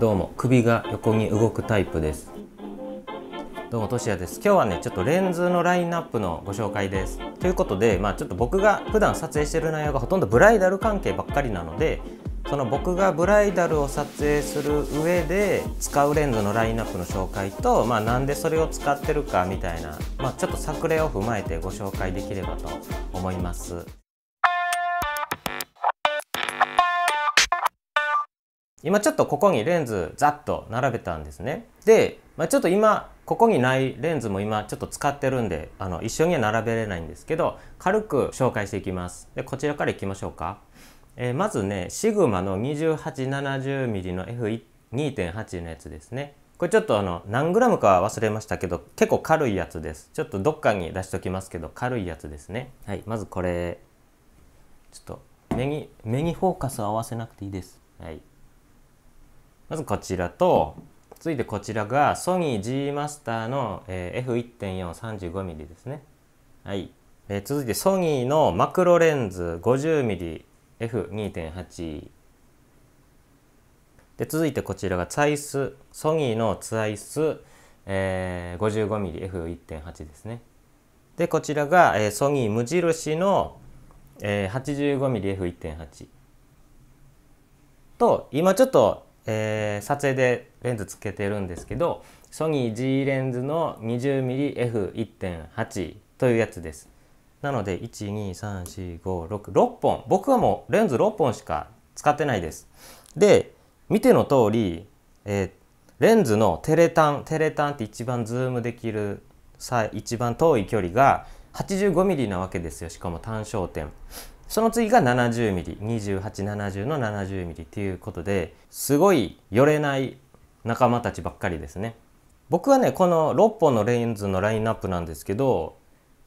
どうも首が横に動くタイプですどうもとしやです今日はねちょっとレンズのラインナップのご紹介ですということでまあちょっと僕が普段撮影してる内容がほとんどブライダル関係ばっかりなのでその僕がブライダルを撮影する上で使うレンズのラインナップの紹介と、まあ、なんでそれを使ってるかみたいな、まあ、ちょっと作例を踏まえてご紹介できればと思います。今ちょっとここにレンズざっと並べたんですね。で、まあ、ちょっと今ここにないレンズも今ちょっと使ってるんであの一緒には並べれないんですけど軽く紹介していきます。でこちらからいきましょうか。えー、まずねシグマの 2870mm の F2.8 のやつですね。これちょっとあの何グラムかは忘れましたけど結構軽いやつです。ちょっとどっかに出しときますけど軽いやつですね。はい、まずこれちょっと目に目にフォーカス合わせなくていいです。はい。まずこちらと、続いてこちらがソニー G マスターの、え F1.435mm ですね。はい。えー、続いてソニーのマクロレンズ 50mmF2.8 で続いてこちらがツアイスソニーのツアイス、えー、55mmF1.8 ですねでこちらが、えー、ソニー無印の、えー、85mmF1.8 と今ちょっとえー、撮影でレンズつけてるんですけどソニー G レンズの 20mmF1.8 というやつですなので1234566本僕はもうレンズ6本しか使ってないですで見ての通り、えー、レンズのテレタンテレタンって一番ズームできる一番遠い距離が 85mm なわけですよしかも単焦点その次が 70mm2870 の 70mm っていうことですごい寄れない仲間たちばっかりですね僕はねこの6本のレンズのラインナップなんですけど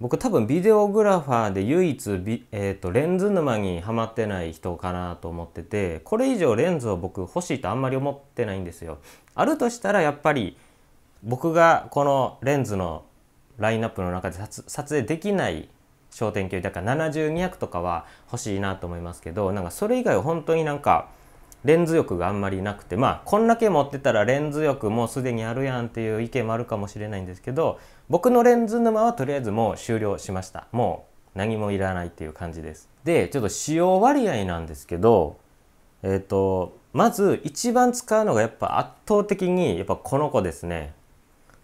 僕多分ビデオグラファーで唯一えーと、レンズ沼にはまってない人かなと思っててこれ以上レンズを僕欲しいとあんまり思ってないんですよ。あるとしたらやっぱり僕がこのレンズのラインナップの中で撮影できない焦点距離だから72 0 0とかは欲しいなと思いますけどなんかそれ以外は本当になんかレンズ欲があんまりなくてまあこんだけ持ってたらレンズ欲もうすでにあるやんっていう意見もあるかもしれないんですけど僕のレンズ沼はとりあえずもう終了しましたもう何もいらないっていう感じですでちょっと使用割合なんですけどえっ、ー、とまず一番使うのがやっぱ圧倒的にやっぱこの子ですね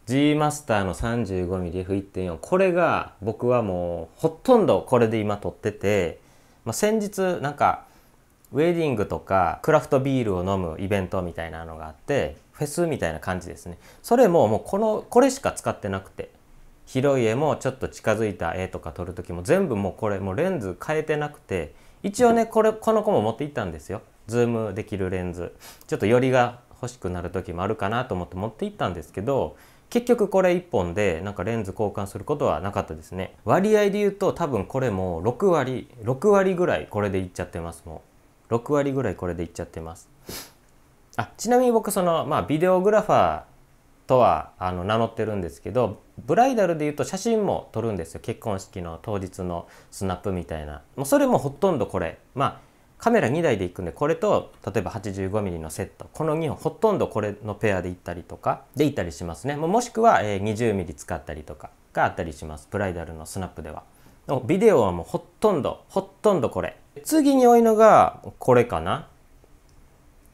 G マスターの 35mmF1.4 これが僕はもうほとんどこれで今撮ってて、まあ、先日なんかウェディングとかクラフトビールを飲むイベントみたいなのがあってフェスみたいな感じですねそれももうこのこれしか使ってなくて広い絵もちょっと近づいた絵とか撮る時も全部もうこれもうレンズ変えてなくて一応ねこれこの子も持っていったんですよズームできるレンズちょっと寄りが欲しくなる時もあるかなと思って持っていったんですけど結局これ1本でなんかレンズ交換することはなかったですね割合で言うと多分これも6割6割ぐらいこれでいっちゃってますもう6割ぐらいこれでいっちゃってますあちなみに僕そのまあビデオグラファーとはあの名乗ってるんですけどブライダルで言うと写真も撮るんですよ結婚式の当日のスナップみたいなもうそれもほとんどこれまあカメラ2台で行くんでこれと例えば 85mm のセットこの2本ほとんどこれのペアで行ったりとかで行ったりしますねもしくは 20mm 使ったりとかがあったりしますブライダルのスナップではビデオはもうほとんどほとんどこれ次に多いのがこれかな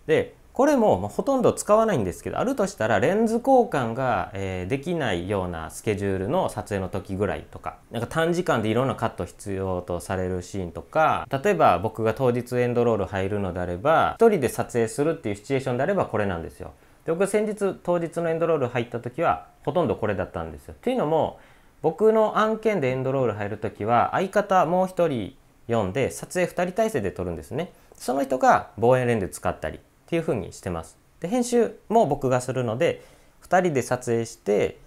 でこれもほとんど使わないんですけどあるとしたらレンズ交換が、えできないようなスケジュールの撮影の時ぐらいとかなんか短時間でいろんなカット必要とされるシーンとか例えば僕が当日エンドロール入るのであれば1人で撮影するっていうシチュエーションであればこれなんですよ。で僕先日当日のエンドロール入った時はほとんどこれだったんですよ。っていうのも僕の案件でエンドロール入る時は相方もう1人読んで撮影2人体制で撮るんですね。その人が望遠レンズ使ったりっていう風にしてます。で編集も僕がするので2人で撮影して、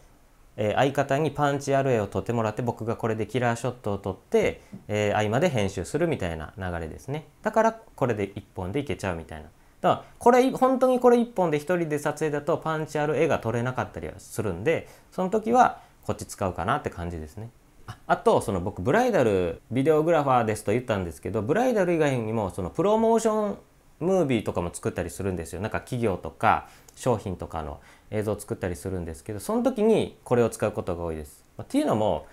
えー、相方にパンチある絵を撮ってもらって僕がこれでキラーショットを撮って、えー、合間で編集するみたいな流れですねだからこれで1本でいけちゃうみたいなだからこれ本当にこれ1本で1人で撮影だとパンチある絵が撮れなかったりはするんでその時はこっち使うかなって感じですねああとその僕ブライダルビデオグラファーですと言ったんですけどブライダル以外にもそのプロモーションムービーとかも作ったりするんですよなんか企業とか商品とかの映像を作ったりするんですけどその時にこれを使うことが多いです、まあ、っていうのも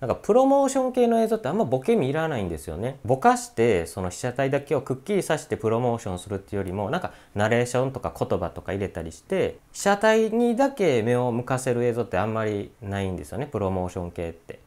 なんかプロモーション系の映像ってあんまボケ見らないんですよねぼかしてその被写体だけをくっきりさしてプロモーションするっていうよりもなんかナレーションとか言葉とか入れたりして被写体にだけ目を向かせる映像ってあんまりないんですよねプロモーション系って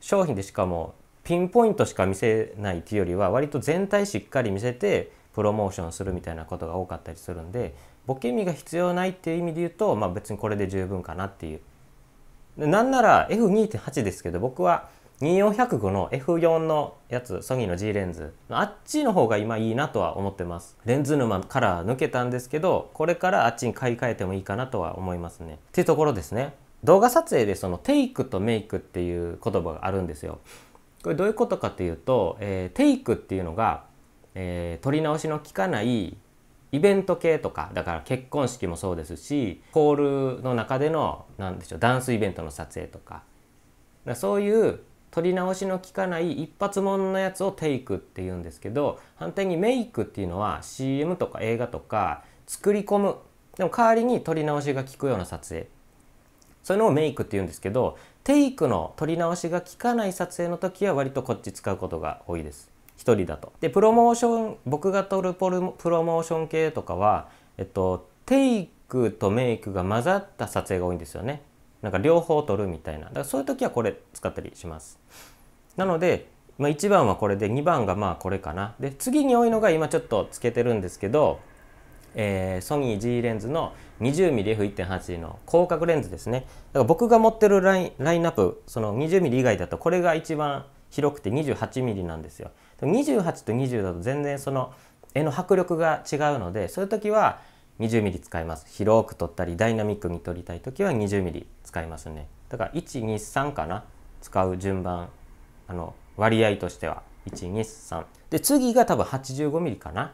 商品でしかもピンポイントしか見せないっていうよりは割と全体しっかり見せてプロモーションするみたいなことが多かったりするんでボケ身が必要ないっていう意味で言うと、まあ、別にこれで十分かなっていうなんなら F2.8 ですけど僕は2405の F4 のやつソニーの G レンズあっちの方が今いいなとは思ってますレンズ沼から抜けたんですけどこれからあっちに買い替えてもいいかなとは思いますねっていうところですね動画撮影でそのテイクとメイクっていう言葉があるんですよこれどういうことかっていうと、えー、テイクっていうのがえー、取り直しの効かないイベント系とかだから結婚式もそうですしホールの中での何でしょうダンスイベントの撮影とかかそういう取り直しの効かない一発もののやつをテイクっていうんですけど反対にメイクっていうのは CM とか映画とか作り込むでも代わりに取り直しが効くような撮影そういうのをメイクっていうんですけどテイクの取り直しが効かない撮影の時は割とこっち使うことが多いです。1人だと。でプロモーション僕が撮るプロモーション系とかは、えっと、テイクとメイクが混ざった撮影が多いんですよね。なんか両方撮るみたいなだからそういう時はこれ使ったりします。なので、まあ、1番はこれで2番がまあこれかな。で次に多いのが今ちょっとつけてるんですけど、えー、ソニー G レンズの 20mmF1.8 の広角レンズですね。だから僕が持ってるラインナップその 20mm 以外だとこれが一番広くて 28mm なんですよ。28と20だと全然その絵の迫力が違うのでそういう時は 20mm 使います広く撮ったりダイナミックに撮りたい時は 20mm 使いますねだから123かな使う順番あの割合としては123で次が多分 85mm かな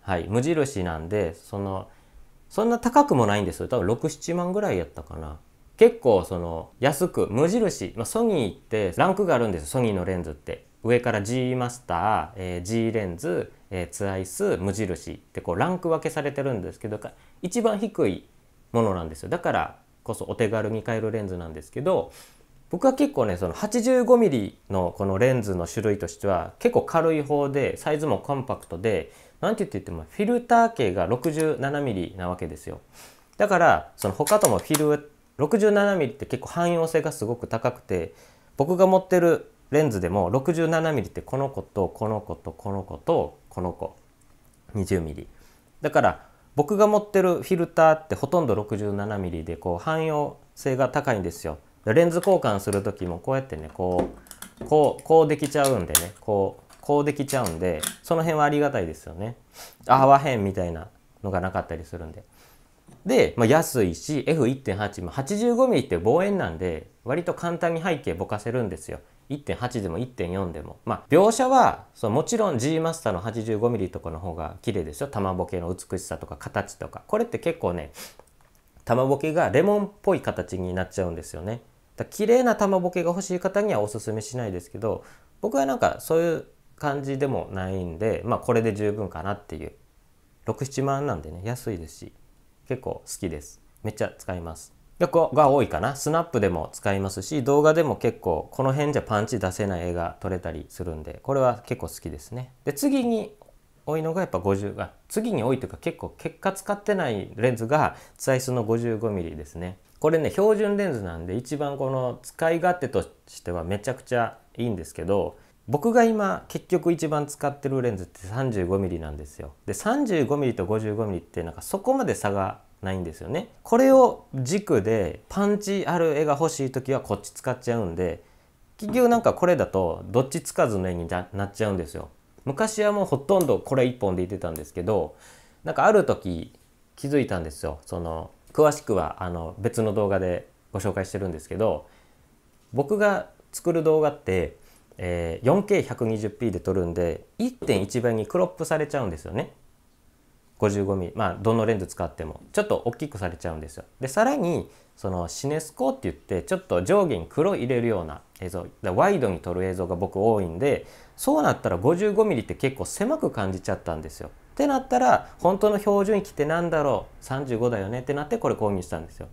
はい無印なんでそのそんな高くもないんですよ多分67万ぐらいやったかな結構その安く無印、まあ、ソニーってランクがあるんですソニーのレンズって上から G マスター、えー、G レンズ、えー、ツアイス無印ってこうランク分けされてるんですけど一番低いものなんですよだからこそお手軽に買えるレンズなんですけど僕は結構ねその 85mm のこのレンズの種類としては結構軽い方でサイズもコンパクトで何て言って言ってもフィルター径が 67mm なわけですよだからその他ともフィル 67mm って結構汎用性がすごく高くて僕が持ってるレンズでも 67mm ってこの子とこの子とこの子とこの子 20mm だから僕が持ってるフィルターってほとんど 67mm でこう汎用性が高いんですよレンズ交換する時もこうやってねこうこうこうできちゃうんでねこうこうできちゃうんでその辺はありがたいですよねあわへんみたいなのがなかったりするんでで、まあ、安いし F1.8 も 85mm って望遠なんで割と簡単に背景ぼかせるんですよ1.8でも1.4でもまあ描写はそのもちろん G マスターの 85mm とかの方が綺麗ですよ玉ボケの美しさとか形とかこれって結構ね玉ボケがレモンっぽい形になっちゃうんですよねだ綺麗な玉ボケが欲しい方にはおすすめしないですけど僕はなんかそういう感じでもないんでまあこれで十分かなっていう67万なんでね安いですし結構好きですめっちゃ使いますが多いかなスナップでも使いますし動画でも結構この辺じゃパンチ出せない絵が撮れたりするんでこれは結構好きですねで次に多いのがやっぱ50次に多いというか結構結果使ってないレンズがツアイスの 55mm ですねこれね標準レンズなんで一番この使い勝手としてはめちゃくちゃいいんですけど僕が今結局一番使ってるレンズって 35mm なんですよで 35mm と 55mm ってなんかそこまで差がないんですよねこれを軸でパンチある絵が欲しい時はこっち使っちゃうんで結局なんかこれだとどっちつかずの絵になっちゃうんですよ昔はもうほとんどこれ1本で言ってたんですけどなんかある時気づいたんですよその詳しくはあの別の動画でご紹介してるんですけど僕が作る動画って、えー、4K120p で撮るんで1.1倍にクロップされちゃうんですよね 55mm、まあ、どのレンズ使ってもちょっと大きくされちゃうんですよ。でさらにそのシネスコって言ってちょっと上下に黒入れるような映像ワイドに撮る映像が僕多いんでそうなったら 55mm って結構狭く感じちゃったんですよ。ってなったら本当の標準域って何だろう35だよねってなってこれ購入したんですよ。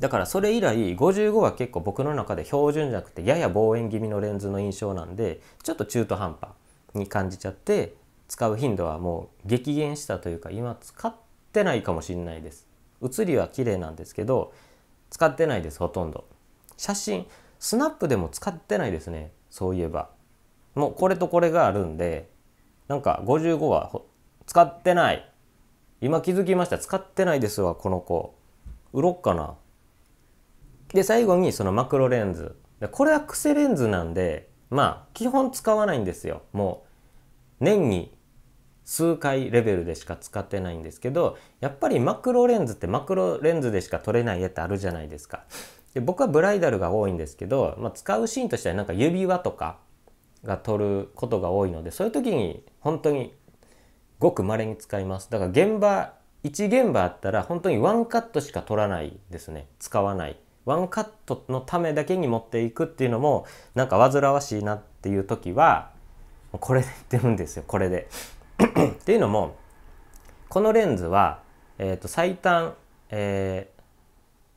だからそれ以来55は結構僕の中で標準じゃなくてやや望遠気味のレンズの印象なんでちょっと中途半端に感じちゃって使う頻度はもう激減したというか今使ってないかもしれないです写りは綺麗なんですけど使ってないですほとんど写真スナップでも使ってないですねそういえばもうこれとこれがあるんでなんか55は使ってない今気づきました使ってないですわこの子売ろっかなで最後にそのマクロレンズこれは癖レンズなんでまあ基本使わないんですよもう年に数回レベルでしか使ってないんですけどやっぱりマクロレンズってマクロレンズでしか撮れない絵ってあるじゃないですか。で僕はブライダルが多いんですけど、まあ、使うシーンとしてはなんか指輪とかが撮ることが多いのでそういう時に本当にごく稀に使いますだから現場1現場あったら本当にワンカットしか撮らないですね使わないワンカットのためだけに持っていくっていうのもなんか煩わしいなっていう時はこれでてるんですよこれで っていうのもこのレンズは、えーと、最短、え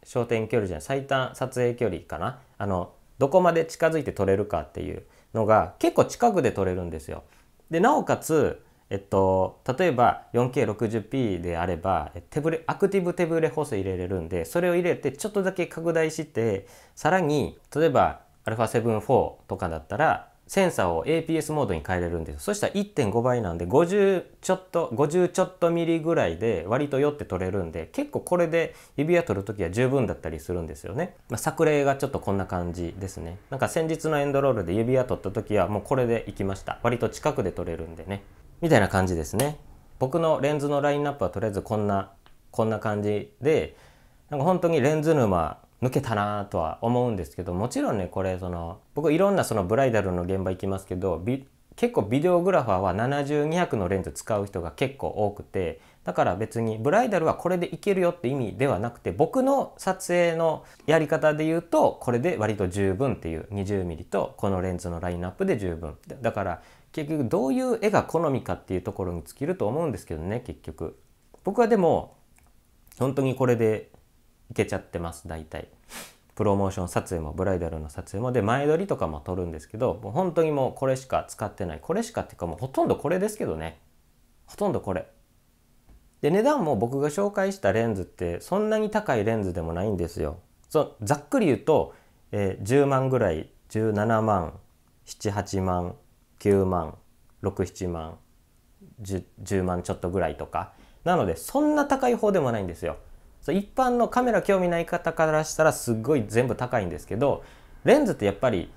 ー、焦点距離じゃない最短撮影距離かなあのどこまで近づいて撮れるかっていうのが結構近くで撮れるんですよ。でなおかつ、えっと、例えば 4K60p であれば手ぶれアクティブ手ブレ補正入れれるんでそれを入れてちょっとだけ拡大してさらに例えば α7-4 とかだったらセンサーを APS モードに変えれるんですそしたら1.5倍なんで50ちょっと50ちょっとミリぐらいで割と酔って取れるんで結構これで指輪取る時は十分だったりするんですよね、まあ、作例がちょっとこんな感じですねなんか先日のエンドロールで指輪取った時はもうこれでいきました割と近くで取れるんでねみたいな感じですね僕のレンズのラインナップはとりあえずこんなこんな感じでなんか本当にレンズ沼抜けたなとは思うんですけどもちろんねこれその僕いろんなそのブライダルの現場行きますけど結構ビデオグラファーは70200のレンズ使う人が結構多くてだから別にブライダルはこれでいけるよって意味ではなくて僕の撮影のやり方で言うとこれで割と十分っていう 20mm とこのレンズのラインナップで十分だから結局どういう絵が好みかっていうところに尽きると思うんですけどね結局僕はでも本当にこれでけちゃってます大体。プロモーション撮影もブライダルの撮影もで前撮りとかも撮るんですけどもう本当にもうこれしか使ってないこれしかっていうかもうほとんどこれですけどねほとんどこれで値段も僕が紹介したレンズってそんなに高いレンズでもないんですよそざっくり言うと、えー、10万ぐらい17万78万9万67万 10, 10万ちょっとぐらいとかなのでそんな高い方でもないんですよ一般のカメラ興味ない方からしたらすっごい全部高いんですけどレンズってやっぱり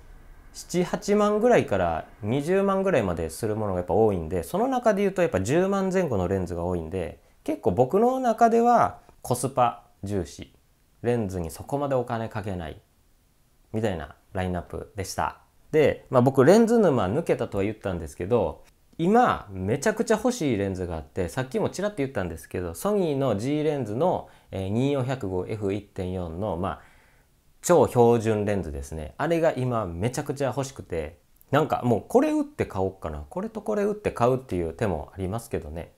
78万ぐらいから20万ぐらいまでするものがやっぱ多いんでその中で言うとやっぱ10万前後のレンズが多いんで結構僕の中ではコスパ重視レンズにそこまでお金かけないみたいなラインナップでしたで、まあ、僕レンズ沼抜けたとは言ったんですけど今めちゃくちゃ欲しいレンズがあってさっきもちらっと言ったんですけどソニーの G レンズのえ 2405F1.4 の、まあ、超標準レンズですねあれが今めちゃくちゃ欲しくてなんかもうこれ打って買おうかなこれとこれ打って買うっていう手もありますけどね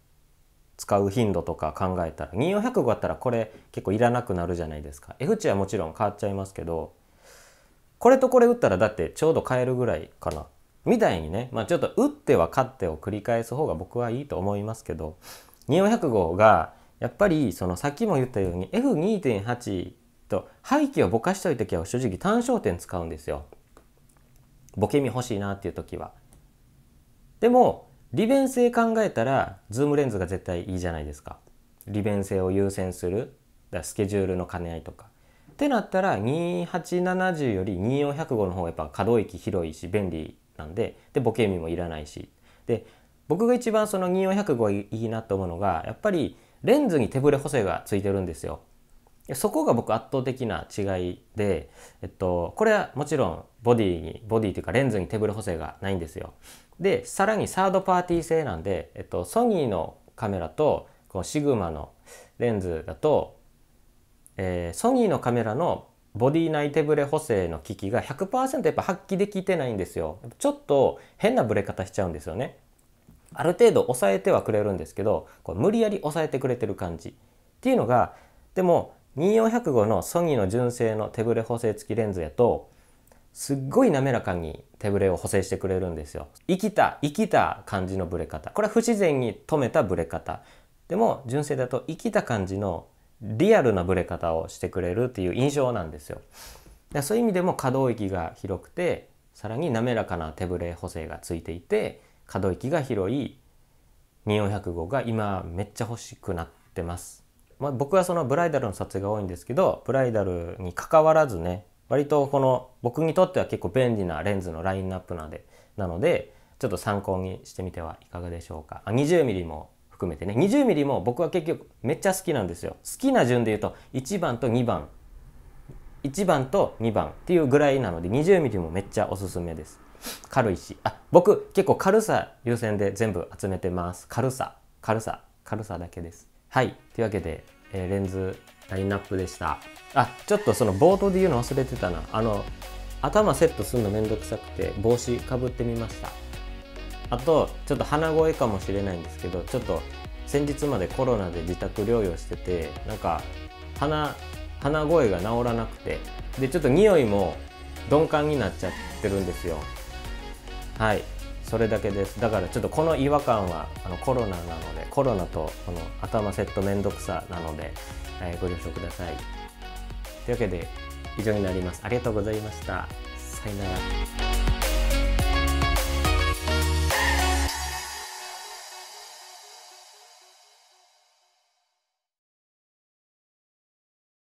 使う頻度とか考えたら2405だったらこれ結構いらなくなるじゃないですか F 値はもちろん変わっちゃいますけどこれとこれ打ったらだってちょうど買えるぐらいかなみたいにね、まあ、ちょっと打っては勝ってを繰り返す方が僕はいいと思いますけど2405がやっぱりそのさっきも言ったように F2.8 と背景をぼかしたい時は正直単焦点使うんですよ。ボケみ欲しいなっていう時は。でも利便性考えたらズームレンズが絶対いいじゃないですか。利便性を優先するだスケジュールの兼ね合いとか。ってなったら2870より2405の方がやっぱ可動域広いし便利なんででボケみもいらないし。で僕が一番その2405いいなと思うのがやっぱりレンズに手ブレ補正がついてるんですよ。そこが僕圧倒的な違いで、えっと、これはもちろんボディに、ボディというかレンズに手ブレ補正がないんですよ。で、さらにサードパーティー製なんで、えっと、ソニーのカメラと、このシグマのレンズだと、えー、ソニーのカメラのボディ内手ブレ補正の機器が100%やっぱ発揮できてないんですよ。ちょっと変なブレ方しちゃうんですよね。ある程度抑えてはくれるんですけどこう無理やり抑えてくれてる感じっていうのがでも2 4 0 5のソニーの純正の手ブレ補正付きレンズやとすっごい滑らかに手ブレを補正してくれるんですよ生きた生きた感じのブレ方これは不自然に止めたブレ方でも純正だと生きた感じのリアルなブレ方をしてくれるっていう印象なんですよだそういう意味でも可動域が広くてさらに滑らかな手ブレ補正がついていて可動域が広い2400号が今めっちゃ欲しくなってます。まあ、僕はそのブライダルの撮影が多いんですけどブライダルに関わらずね割とこの僕にとっては結構便利なレンズのラインナップなでなのでちょっと参考にしてみてはいかがでしょうか。20mm も含めてね 20mm も僕は結局めっちゃ好きなんですよ。好きな順で言うと1番と2番1番と2番っていうぐらいなので 20mm もめっちゃおすすめです。軽いし。あ、僕、結構軽さ優先で全部集めてます。軽さ、軽さ、軽さだけです。はい。というわけで、えー、レンズラインナップでした。あ、ちょっとその冒頭で言うの忘れてたな。あの、頭セットするのめんどくさくて帽子かぶってみました。あと、ちょっと鼻声かもしれないんですけど、ちょっと先日までコロナで自宅療養してて、なんか鼻、鼻声が治らなくて、で、ちょっと匂いも鈍感になっちゃってるんですよ。はいそれだけですだからちょっとこの違和感はあのコロナなのでコロナとこの頭セットめんどくさなので、えー、ご了承くださいというわけで以上になりますありがとうございましたさよなら